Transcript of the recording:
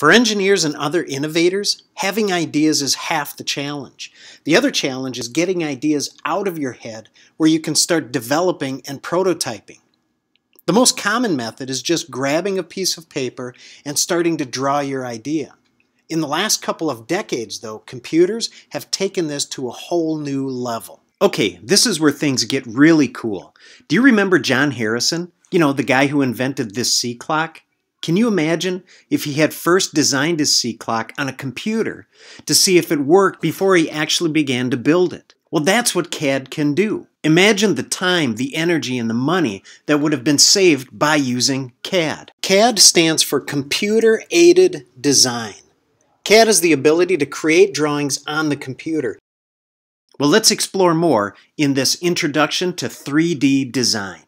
For engineers and other innovators, having ideas is half the challenge. The other challenge is getting ideas out of your head where you can start developing and prototyping. The most common method is just grabbing a piece of paper and starting to draw your idea. In the last couple of decades, though, computers have taken this to a whole new level. Okay, this is where things get really cool. Do you remember John Harrison? You know, the guy who invented this C clock? Can you imagine if he had first designed his C clock on a computer to see if it worked before he actually began to build it? Well, that's what CAD can do. Imagine the time, the energy, and the money that would have been saved by using CAD. CAD stands for Computer Aided Design. CAD is the ability to create drawings on the computer. Well, let's explore more in this Introduction to 3D Design.